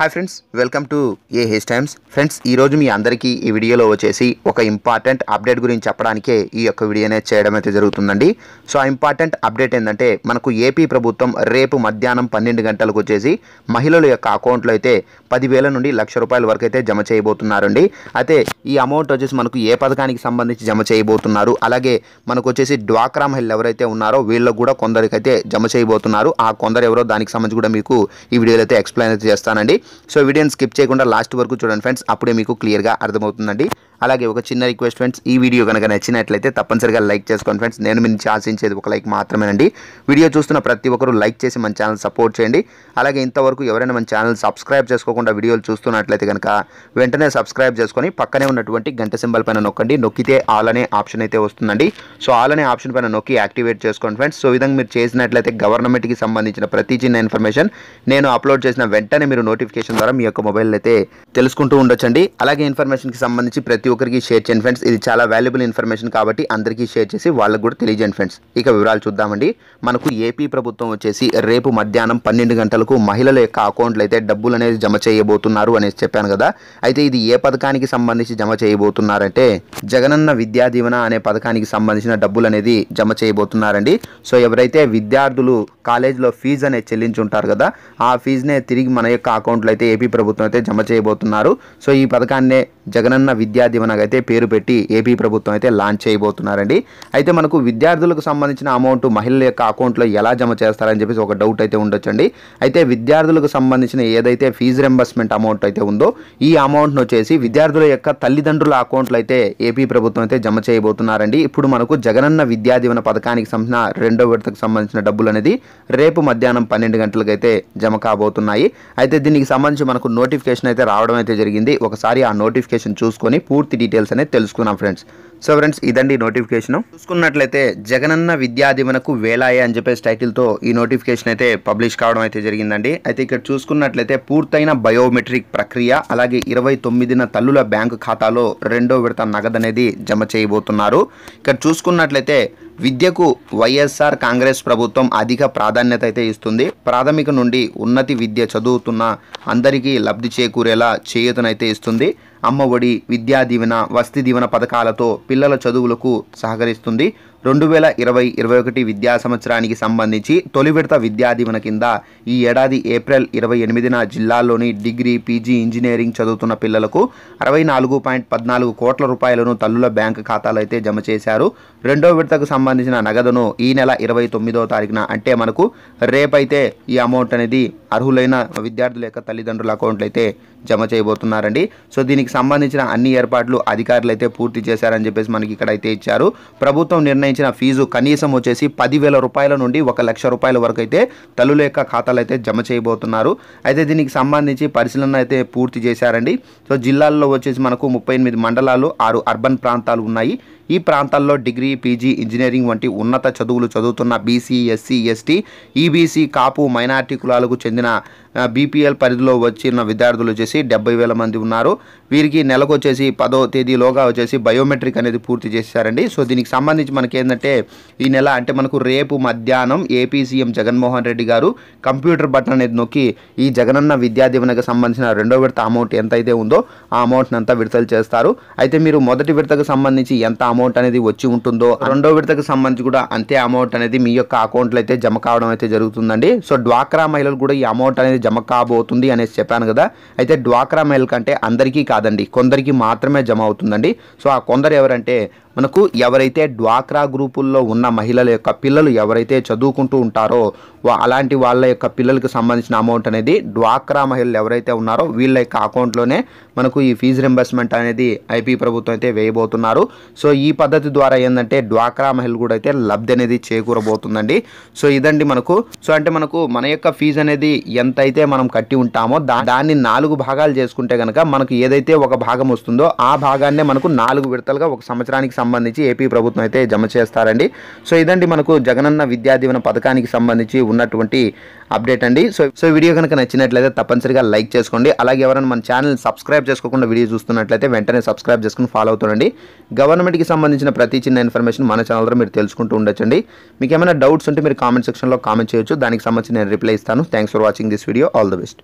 hi friends welcome to A హెస్ times friends ఈరోజు మీ అందరికీ ఈ వీడియోలో వచ్చేసి ఒక ఇంపార్టెంట్ అప్డేట్ గురించి చెప్పడానికే ఈ యొక్క వీడియోనే చేయడం అయితే జరుగుతుందండి సో ఆ ఇంపార్టెంట్ అప్డేట్ ఏంటంటే మనకు ఏపీ ప్రభుత్వం రేపు మధ్యాహ్నం పన్నెండు గంటలకు వచ్చేసి మహిళల యొక్క అకౌంట్లో అయితే పదివేల నుండి లక్ష రూపాయల వరకు అయితే జమ చేయబోతున్నారండి అయితే ఈ అమౌంట్ వచ్చేసి మనకు ఏ పథకానికి సంబంధించి జమ చేయబోతున్నారు అలాగే మనకు వచ్చేసి డ్వాక్రా మహిళలు ఎవరైతే ఉన్నారో వీళ్ళకు కూడా కొందరికైతే జమ చేయబోతున్నారు ఆ కొందరు ఎవరో దానికి సంబంధించి కూడా మీకు ఈ వీడియోలో అయితే ఎక్స్ప్లెయిన్ అయితే చేస్తానండి సో వీడియోని స్కిప్ చేయకుండా లాస్ట్ వరకు చూడండి ఫ్రెండ్స్ అప్పుడే మీకు క్లియర్గా అర్థమవుతుందండి అలాగే ఒక చిన్న రిక్వెస్ట్ ఫ్రెండ్స్ ఈ వీడియో కనుక నచ్చినట్లయితే తప్పనిసరిగా లైక్ చేసుకోండి ఫ్రెండ్స్ నేను మీ నుంచి ఆశించేది ఒక లైక్ మాత్రమేనండి వీడియో చూస్తున్న ప్రతి ఒక్కరు లైక్ చేసి మన ఛానల్ సపోర్ట్ చేయండి అలాగే ఇంతవరకు ఎవరైనా మన ఛానల్ సబ్స్క్రైబ్ చేసుకోకుండా వీడియోలు చూస్తున్నట్లయితే కనుక వెంటనే సబ్స్క్రైబ్ చేసుకొని పక్కనే ఉన్నటువంటి గంట సింబల్ పైన నొక్కండి నొక్కితే ఆల్ అనే ఆప్షన్ అయితే వస్తుందండి సో ఆల్ అనే ఆప్షన్ పైన నొక్కి యాక్టివేట్ చేసుకోండి ఫ్రెండ్స్ సో విధంగా మీరు చేసినట్లయితే గవర్నమెంట్కి సంబంధించిన ప్రతి చిన్న ఇన్ఫర్మేషన్ నేను అప్లోడ్ చేసిన వెంటనే మీరు నోటిఫికేషన్ ద్వారా మీ యొక్క మొబైల్ అయితే తెలుసుకుంటూ ఉండొచ్చండి అలాగే ఇన్ఫర్మేషన్కి సంబంధించి ప్రతి ప్రతి ఒక్కరికి షేర్ చేయండి ఫ్రెండ్స్ ఇది చాలా వాల్యుబుల్ ఇన్ఫర్మేషన్ కాబట్టి అందరికీ షేర్ చేసి వాళ్ళకు కూడా తెలియజేయండి ఫ్రెండ్స్ ఇక వివరాలు చూద్దామండి మనకు ఏపీ ప్రభుత్వం వచ్చేసి రేపు మధ్యాహ్నం పన్నెండు గంటలకు మహిళల యొక్క అకౌంట్లు అయితే డబ్బులు అనేది జమ చేయబోతున్నారు అనేసి చెప్పాను కదా అయితే ఇది ఏ పథకానికి సంబంధించి జమ చేయబోతున్నారంటే జగనన్న విద్యా దీవెన అనే పథకానికి సంబంధించిన డబ్బులు అనేది జమ చేయబోతున్నారండి సో ఎవరైతే విద్యార్థులు కాలేజీలో ఫీజు అనేది చెల్లించుంటారు కదా ఆ ఫీజునే తిరిగి మన యొక్క అకౌంట్లో అయితే ఏపీ ప్రభుత్వం అయితే జమ చేయబోతున్నారు సో ఈ పథకాన్నే జగనన్న విద్యా అయితే పేరు పెట్టి ఏపీ ప్రభుత్వం అయితే లాంచ్ చేయబోతున్నారండి అయితే మనకు విద్యార్థులకు సంబంధించిన అమౌంట్ మహిళల యొక్క అకౌంట్లో ఎలా జమ చేస్తారని చెప్పేసి ఒక డౌట్ అయితే ఉండొచ్చండి అయితే విద్యార్థులకు సంబంధించిన ఏదైతే ఫీజు రెంబర్స్మెంట్ అమౌంట్ అయితే ఉందో ఈ అమౌంట్ను వచ్చేసి విద్యార్థుల యొక్క తల్లిదండ్రుల అకౌంట్లో అయితే ఏపీ ప్రభుత్వం అయితే జమ చేయబోతున్నారండి ఇప్పుడు మనకు జగనన్న విద్యా దీవెన పథకానికి సంబంధించిన రెండో విడతకు సంబంధించిన డబ్బులు అనేది రేపు మధ్యాహ్నం పన్నెండు గంటలకైతే జమ కాబోతున్నాయి అయితే దీనికి సంబంధించి మనకు నోటిఫికేషన్ అయితే రావడం అయితే జరిగింది ఒకసారి ఆ నోటిఫికేషన్ చూసుకొని పూర్తి పూర్తి డీటెయిల్స్ అనేది తెలుసుకున్నాం ఫ్రెండ్స్ సో ఫ్రెండ్స్ ఇదండి నోటిఫికేషన్ చూసుకున్నట్లయితే జగనన్న విద్యాదీవెనకు వేలాయే అని చెప్పేసి టైటిల్తో ఈ నోటిఫికేషన్ అయితే పబ్లిష్ కావడం అయితే జరిగిందండి అయితే ఇక్కడ చూసుకున్నట్లయితే పూర్తయిన బయోమెట్రిక్ ప్రక్రియ అలాగే ఇరవై తొమ్మిదిన తల్లుల బ్యాంకు ఖాతాలో రెండో విడత నగదు అనేది జమ చేయబోతున్నారు ఇక్కడ చూసుకున్నట్లయితే విద్యకు వైఎస్ఆర్ కాంగ్రెస్ ప్రభుత్వం అధిక ప్రాధాన్యత అయితే ఇస్తుంది ప్రాథమిక నుండి ఉన్నతి విద్య చదువుతున్న అందరికీ లబ్ధి చేకూరేలా చేయూతనైతే ఇస్తుంది అమ్మఒడి విద్యా దీవెన వసతి దీవెన పథకాలతో పిల్లల చదువులకు సహకరిస్తుంది రెండు వేల ఇరవై ఇరవై ఒకటి విద్యా సంవత్సరానికి సంబంధించి తొలి విడత విద్యాదీవెన కింద ఈ ఏడాది ఏప్రిల్ ఇరవై ఎనిమిదిన జిల్లాలోని డిగ్రీ పీజీ ఇంజనీరింగ్ చదువుతున్న పిల్లలకు అరవై నాలుగు పాయింట్ పద్నాలుగు కోట్ల రూపాయలను తల్లుల బ్యాంకు ఖాతాలో అయితే జమ చేశారు రెండో విడతకు సంబంధించిన నగదును ఈ నెల ఇరవై తొమ్మిదో తారీఖున అంటే మనకు రేపైతే ఈ అమౌంట్ అనేది అర్హులైన విద్యార్థుల యొక్క తల్లిదండ్రుల అకౌంట్లు అయితే జమ చేయబోతున్నారండి సో దీనికి సంబంధించిన అన్ని ఏర్పాట్లు అధికారులు అయితే పూర్తి చేశారని చెప్పేసి మనకి ఇక్కడైతే ఇచ్చారు ప్రభుత్వం నిర్ణయం నిర్ణయించిన ఫీజు కనీసం వచ్చేసి పదివేల రూపాయల నుండి ఒక లక్ష రూపాయల వరకు అయితే తల్లుల యొక్క ఖాతాలు అయితే జమ చేయబోతున్నారు అయితే దీనికి సంబంధించి పరిశీలన అయితే పూర్తి చేశారండి సో జిల్లాల్లో వచ్చేసి మనకు ముప్పై ఎనిమిది మండలాలు ఆరు అర్బన్ ప్రాంతాలు ఉన్నాయి ఈ ప్రాంతాల్లో డిగ్రీ పీజీ ఇంజనీరింగ్ వంటి ఉన్నత చదువులు చదువుతున్న BC SC ST EBC Kapu minority కులాలకు చెందిన బీపీఎల్ పరిధిలో వచ్చిన విద్యార్థులు వచ్చేసి డెబ్బై వేల మంది ఉన్నారు వీరికి నెలకు వచ్చేసి పదో తేదీలోగా వచ్చేసి బయోమెట్రిక్ అనేది పూర్తి చేశారండి సో దీనికి సంబంధించి మనకి ఏంటంటే ఈ నెల అంటే మనకు రేపు మధ్యాహ్నం ఏపీ సీఎం జగన్మోహన్ రెడ్డి గారు కంప్యూటర్ బటన్ అనేది నొక్కి ఈ జగనన్న విద్యా దీవెనకు సంబంధించిన రెండో విడత అమౌంట్ ఎంత అయితే ఉందో ఆ అమౌంట్ని అంతా విడుదల చేస్తారు అయితే మీరు మొదటి విడతకు సంబంధించి ఎంత అమౌంట్ అనేది వచ్చి ఉంటుందో రెండో విడతకు సంబంధించి కూడా అంతే అమౌంట్ అనేది మీ యొక్క అకౌంట్లో అయితే జమ కావడం అయితే జరుగుతుందండి సో డ్వాక్రా మహిళలు కూడా ఈ అమౌంట్ అనేది అనేది జమ కాబోతుంది అనేసి చెప్పాను కదా అయితే డ్వాక్రా మేల్ కంటే అందరికీ కాదండి కొందరికి మాత్రమే జమ అవుతుందండి సో ఆ కొందరు ఎవరంటే మనకు ఎవరైతే డ్వాక్రా గ్రూపుల్లో ఉన్న మహిళల యొక్క పిల్లలు ఎవరైతే చదువుకుంటూ ఉంటారో అలాంటి వాళ్ళ యొక్క పిల్లలకు సంబంధించిన అమౌంట్ అనేది డ్వాక్రా మహిళలు ఎవరైతే ఉన్నారో వీళ్ళ యొక్క అకౌంట్లోనే మనకు ఈ ఫీజు రింబర్స్మెంట్ అనేది ఐపీ ప్రభుత్వం అయితే వేయబోతున్నారు సో ఈ పద్ధతి ద్వారా ఏంటంటే డ్వాక్రా మహిళలు కూడా అయితే లబ్ధి అనేది చేకూరబోతుందండి సో ఇదండి మనకు సో అంటే మనకు మన యొక్క ఫీజు అనేది ఎంత అయితే మనం కట్టి ఉంటామో దాన్ని నాలుగు భాగాలు చేసుకుంటే కనుక మనకు ఏదైతే ఒక భాగం వస్తుందో ఆ భాగాన్నే మనకు నాలుగు విడతలుగా ఒక సంవత్సరానికి సంబంధించి ఏపీ ప్రభుత్వం అయితే జమ చేస్తారండి సో ఇదండి మనకు జగనన్న విద్యాదీవన పథకానికి సంబంధించి ఉన్నటువంటి అప్డేట్ అండి సో సో వీడియో కనుక నచ్చినట్లయితే తప్పనిసరిగా లైక్ చేసుకోండి అలాగే ఎవరైనా మన ఛానల్ సబ్స్క్రైబ్ చేసుకోకుండా వీడియో చూస్తున్నట్లయితే వెంటనే సబ్స్క్రైబ్ చేసుకుని ఫాలో అవుతుండండి గవర్నమెంట్కి సంబంధించిన ప్రతి చిన్న ఇన్ఫర్మేషన్ మన ఛానల్ ద్వారా మీరు తెలుసుకుంటూ ఉండొచ్చండి మీకు ఏమైనా డౌట్స్ ఉంటే మీరు కామెంట్ సెక్షన్లో కామెంట్ చేయొచ్చు దానికి సంబంధించి నేను రిప్లై ఇస్తాను thanks for watching this video all the best